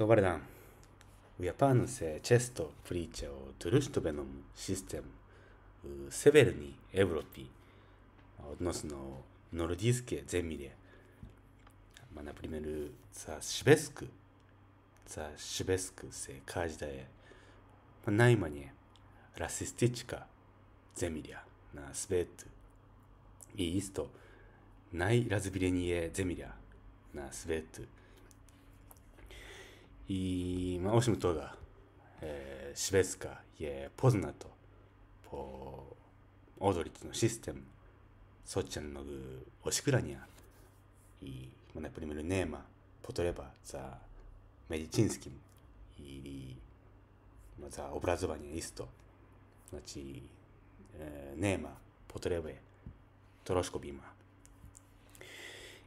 Dobar U Japanu se često priča o društvenom sistemu u severni Evropi, odnosno nordijske zemlje. Ma, na primjer, za Švedsku, za Švedsku se kaže da je ma, najmanje rasistička zemlja na svetu. I isto, najrazvijenije zemlja na svetu. I osim toga, Švedska je poznato po odličnom sistemu socijalnog osiguranja i, na primjer, nema potreba za medicinskim i za obrazovanje isto. Znači, nema potrebe troškovima.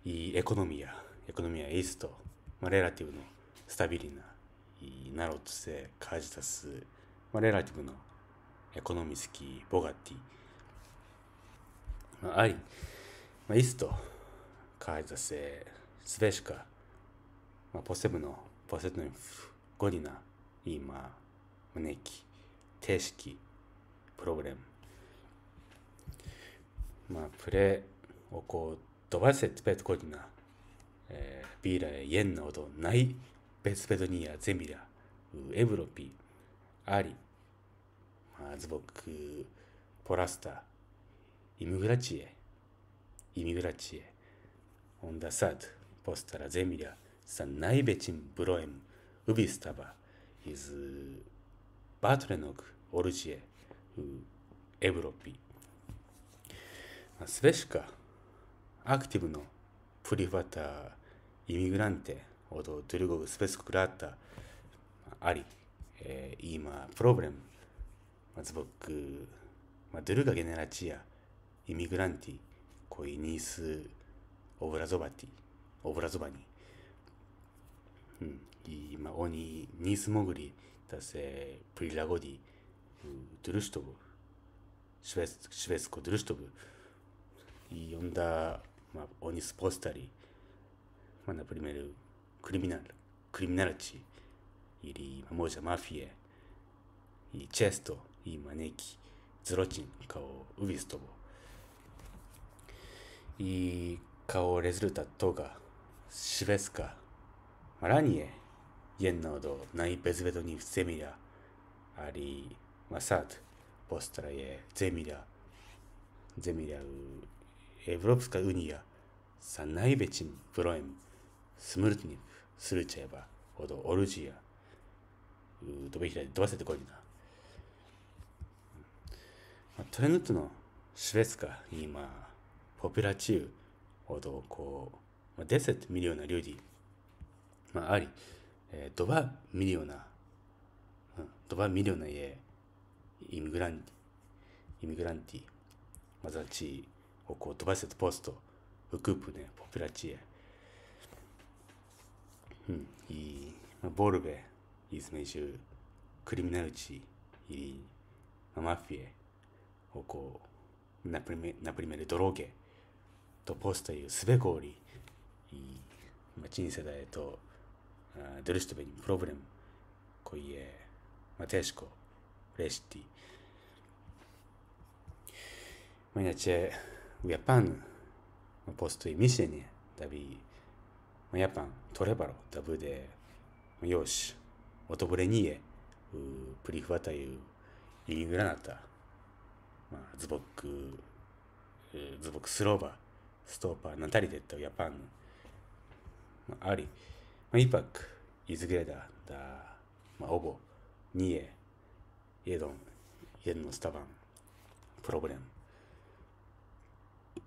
I ekonomija, ekonomija je isto, relativno スタビリナナロッツェカジタス、まあ、レラティブのエコノミスキーボガティ、まあ、あり、まあ、イストカジタススベシカ、まあ、ポセブのポセトニフゴディナ今ムネキ定式プログラムまあプレをこうドバセツペットゴディナ、えー、ビーラー、イエンナオドないベスペドニア、ゼミラ、エブロピ、アリ、まあ、ズボク、ポラスタ、イムグラチエ、イミグラチエ、オンダサッド、ポスタラ、ゼミラ、サンナイベチン、ブロエム、ウビスタバ、イズ、バトレノク、オルジエ、エブロピ。スレシカ、アクティブのプリファタ、イミグランテ、od drugog svjetskog rata, ali e, ima problem ma, zbog ma, druga generacija imigranti koji nisu obrazovati, obrazovani. Hmm. I ma, oni nisu mogli da se prilagodi društvu, švedsko društvu. I onda ma, oni spostali, ma, na primjer, criminal, criminality, ili pamoja mafia, ili chesto, ili maneki, z r o c h i n kao ubistvo o i kao rezultat toga Švedska ranije jedna od najbezvedonijih zemalja, ali ma sad postaje zemlja, zemlja u Evropska unija sa najvećim brojem スムルティニフ、スルチェーバ、ほど、オルジア、う飛び開でて飛ばせてこいな。トレヌットのシュベスカ、今、ポピュラチュー、ほど、こう、まあ、デセットミリオナ、リューまあ、あり、えー、ドバミリオナ、うん、ドバミリオナ、イエ、イミグランティ、イミグランティ、マザチー、をこう飛ばせとポスト、ウクープね、ポピュラチエ、うんいい、まあ、ボルベイスメシュクリミナルチいい、まあ、マフィエをこうナプリメナプリメルドローゲとポスというすべこおりいい、まあ、チンセダエとあドルストベニプロブレムこいえマテシコレシティまあ、i n a ウ e u Japanu postoji m i i やっぱトレバロダブでよしオトブレニエプリフワタユイギグラナタ、まあ、ズボックズボックスローバーストーパーナタリデット、ヤパン、まあ、アリ、まあ、イパックイズグレダダ、まあ、オボニエイエドンイエドンのスタバンプロブレム